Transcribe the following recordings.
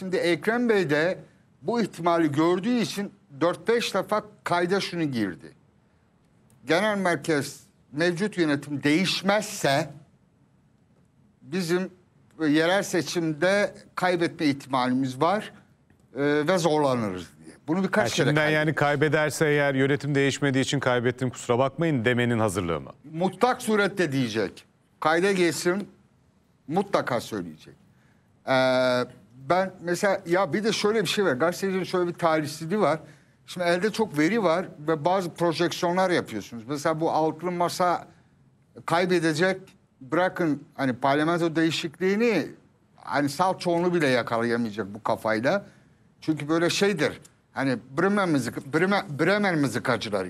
Şimdi Ekrem Bey de bu ihtimali gördüğü için 4-5 defa kayda şunu girdi. Genel merkez mevcut yönetim değişmezse bizim yerel seçimde kaybetme ihtimalimiz var e, ve zorlanırız diye. Bunu birkaç yani kere şimdiden yani kaybederse eğer yönetim değişmediği için kaybettim kusura bakmayın demenin hazırlığı mı? Mutlak surette diyecek. Kayda gelsin mutlaka söyleyecek. Eee ben mesela ya bir de şöyle bir şey var. Gazetecilerin şöyle bir talihsizliği var. Şimdi elde çok veri var ve bazı projeksiyonlar yapıyorsunuz. Mesela bu altılı masa kaybedecek bırakın hani parlamento değişikliğini hani salt çoğunu bile yakalayamayacak bu kafayla. Çünkü böyle şeydir hani Bremen, müzik, Bremen,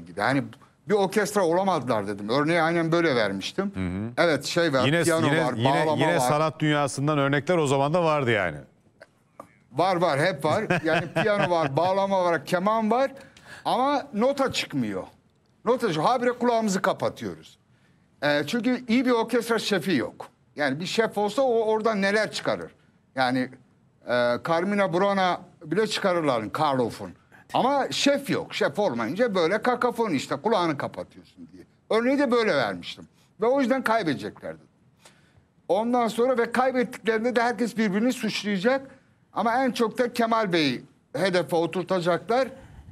gibi hani bir orkestra olamadılar dedim. Örneği aynen böyle vermiştim. Hı hı. Evet şey var, yine, piyano yine, var, yine, bağlama yine var. Yine sanat dünyasından örnekler o zaman da vardı yani. Var var hep var. Yani piyano var, bağlama var, keman var. Ama nota çıkmıyor. Nota çıkmıyor. Habire kulağımızı kapatıyoruz. Ee, çünkü iyi bir orkestra şefi yok. Yani bir şef olsa o oradan neler çıkarır. Yani e, Carmina Burana bile çıkarırlar Karloff'un. Ama şef yok. Şef olmayınca böyle kakafon işte kulağını kapatıyorsun diye. Örneği de böyle vermiştim. Ve o yüzden kaybedeceklerdi. Ondan sonra ve kaybettiklerinde de herkes birbirini suçlayacak. Ama en çok da Kemal Bey'i hedefe oturtacaklar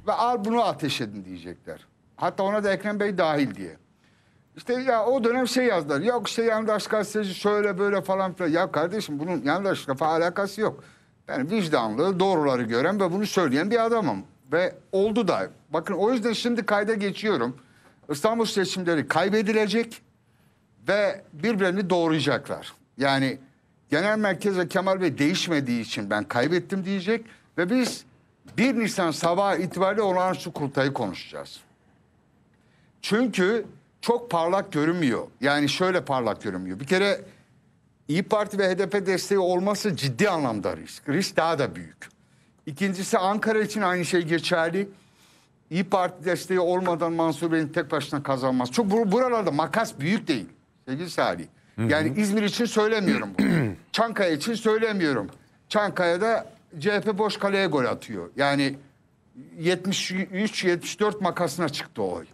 ve al bunu ateş edin diyecekler. Hatta ona da Ekrem Bey dahil diye. İşte ya o dönem şey yazdılar. Yok işte yandaş gazeteci şöyle böyle falan filan. Ya kardeşim bunun yandaşlıkla falan alakası yok. Ben vicdanlı, doğruları gören ve bunu söyleyen bir adamım. Ve oldu da. Bakın o yüzden şimdi kayda geçiyorum. İstanbul seçimleri kaybedilecek ve birbirini doğrayacaklar. Yani genel merkeze Kemal Bey değişmediği için ben kaybettim diyecek ve biz 1 Nisan sabah itibariyle olağanüstü kurultayı konuşacağız. Çünkü çok parlak görünmüyor. Yani şöyle parlak görünmüyor. Bir kere İyi Parti ve HDP desteği olması ciddi anlamda risk. Risk daha da büyük. İkincisi Ankara için aynı şey geçerli. İyi Parti desteği olmadan Mansur Bey'in tek başına kazanmaz. Çok buralarda makas büyük değil. Sevgili Salih. Yani İzmir için söylemiyorum bunu. Çankaya için söylemiyorum. Çankaya'da CHP boş kaleye gol atıyor. Yani 73-74 makasına çıktı o oy.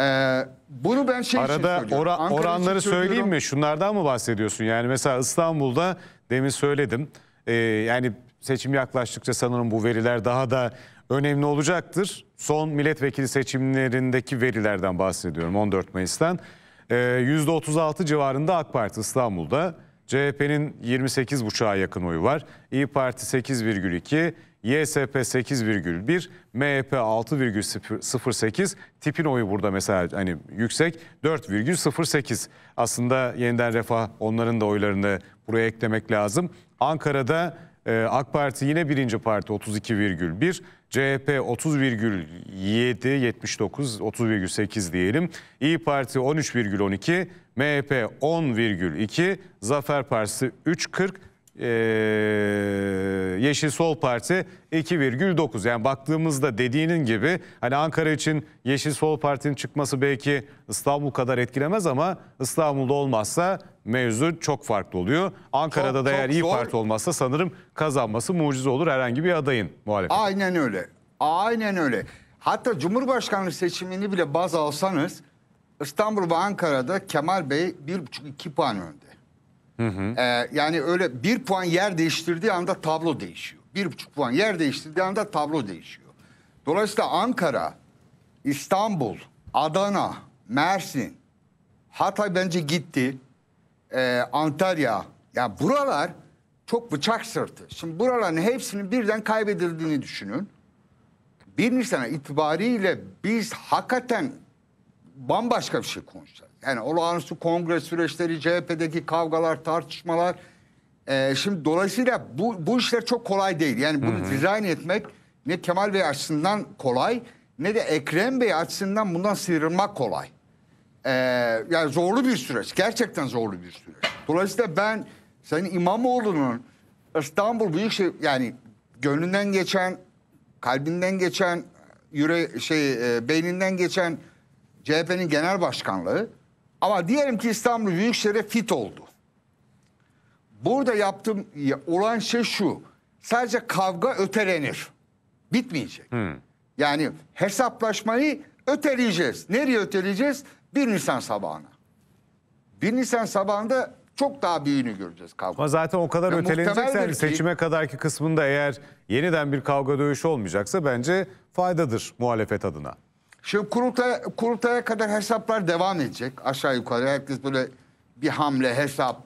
Ee, bunu ben şey Arada için ora, oranları söyleyeyim mi? Şunlardan mı bahsediyorsun? Yani mesela İstanbul'da demin söyledim. Ee, yani seçim yaklaştıkça sanırım bu veriler daha da önemli olacaktır. Son milletvekili seçimlerindeki verilerden bahsediyorum 14 Mayıs'tan. Ee, %36 civarında AK Parti İstanbul'da. CHP'nin 28,5'a yakın oyu var. İyi Parti 8,2, YSP 8,1, MHP 6,08. Tipin oyu burada mesela hani yüksek 4,08. Aslında yeniden refah onların da oylarını buraya eklemek lazım. Ankara'da ee, AK Parti yine birinci parti 32,1. CHP 30,7, 79, 30,8 diyelim. İyi Parti 13,12, MHP 10,2, Zafer Partisi 3,40, ee, Yeşil Sol Parti 2,9. Yani baktığımızda dediğinin gibi hani Ankara için Yeşil Sol Parti'nin çıkması belki İstanbul kadar etkilemez ama İstanbul'da olmazsa mevzu çok farklı oluyor. Ankara'da çok, da eğer iyi zor. Parti olmazsa sanırım kazanması mucize olur herhangi bir adayın muhalefet. Aynen öyle. Aynen öyle. Hatta Cumhurbaşkanlığı seçimini bile baz alsanız İstanbul ve Ankara'da Kemal Bey 1,5-2 puan önde. Hı hı. Ee, yani öyle bir puan yer değiştirdiği anda tablo değişiyor. Bir buçuk puan yer değiştirdiği anda tablo değişiyor. Dolayısıyla Ankara, İstanbul, Adana, Mersin, Hatay bence gitti. Ee, Antalya, ya yani buralar çok bıçak sırtı. Şimdi buraların hepsinin birden kaybedildiğini düşünün. Bir Nisan itibariyle biz hakikaten bambaşka bir şey konuşacağız. Yani olağanüstü kongre süreçleri, CHP'deki kavgalar, tartışmalar. E, şimdi dolayısıyla bu, bu işler çok kolay değil. Yani bunu dizayn etmek ne Kemal Bey açısından kolay ne de Ekrem Bey açısından bundan sıyrılmak kolay. E, yani zorlu bir süreç. Gerçekten zorlu bir süreç. Dolayısıyla ben Sayın İmamoğlu'nun İstanbul Büyükşehir yani gönlünden geçen, kalbinden geçen, yüre şey e, beyninden geçen CHP'nin genel başkanlığı ama diyelim ki İstanbul Büyükşehir'e fit oldu. Burada yaptığım olan şey şu. Sadece kavga ötelenir. Bitmeyecek. Hmm. Yani hesaplaşmayı öteleyeceğiz. Nereye öteleyeceğiz? 1 Nisan sabahına. 1 Nisan sabahında çok daha büyüğünü göreceğiz kavga. Ama zaten o kadar öteleneceksen ki, seçime kadarki kısmında eğer yeniden bir kavga dövüşü olmayacaksa bence faydadır muhalefet adına. Şimdi kurultaya, kurultaya kadar hesaplar devam edecek aşağı yukarı. Herkes böyle bir hamle hesap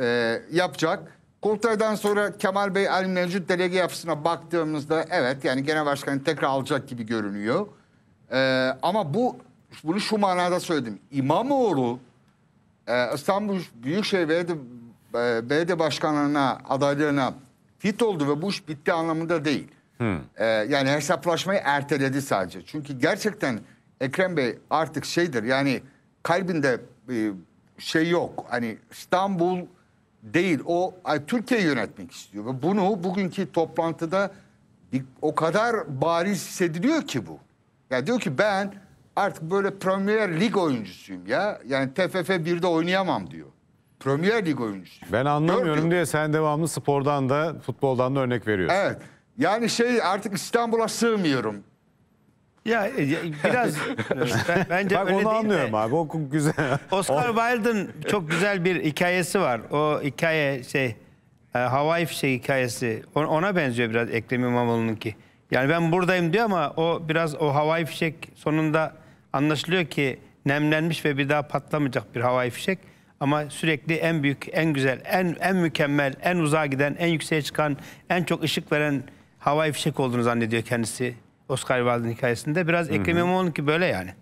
e, yapacak. Kurultaydan sonra Kemal Bey el mevcut delege yapısına baktığımızda evet yani genel başkanı tekrar alacak gibi görünüyor. E, ama bu bunu şu manada söyledim. İmamoğlu e, İstanbul Büyükşehir Belediye, e, Belediye Başkanlığı'na adaylarına fit oldu ve bu iş bitti anlamında değil. Ee, yani hesaplaşmayı erteledi sadece. Çünkü gerçekten Ekrem Bey artık şeydir yani kalbinde e, şey yok. Hani İstanbul değil o ay, Türkiye yönetmek istiyor. Ve bunu bugünkü toplantıda o kadar bariz hissediliyor ki bu. Yani diyor ki ben artık böyle Premier Lig oyuncusuyum ya. Yani TFF 1'de oynayamam diyor. Premier Lig oyuncusu. Ben anlamıyorum Gördüm. diye sen devamlı spordan da futboldan da örnek veriyorsun. Evet. Yani şey artık İstanbul'a sığmıyorum. Ya, ya e, e, biraz e, bence Bak öyle onu değil de- anlıyorum abi. O güzel. Oscar Wilde'ın çok güzel bir hikayesi var. O hikaye şey e, Hawaii şey hikayesi. O- Ona benziyor biraz Ekrem ki. Yani ben buradayım diyor ama o biraz o Hawaii fişek sonunda anlaşılıyor ki nemlenmiş ve bir daha patlamayacak bir Hawaii fişek. Ama sürekli en büyük, en güzel, en en mükemmel, en uzağa giden, en yükseğe çıkan, en çok ışık veren havai fişek olduğunu zannediyor kendisi Oscar Wilde'ın hikayesinde. Biraz Ekrem İmamoğlu ki böyle yani.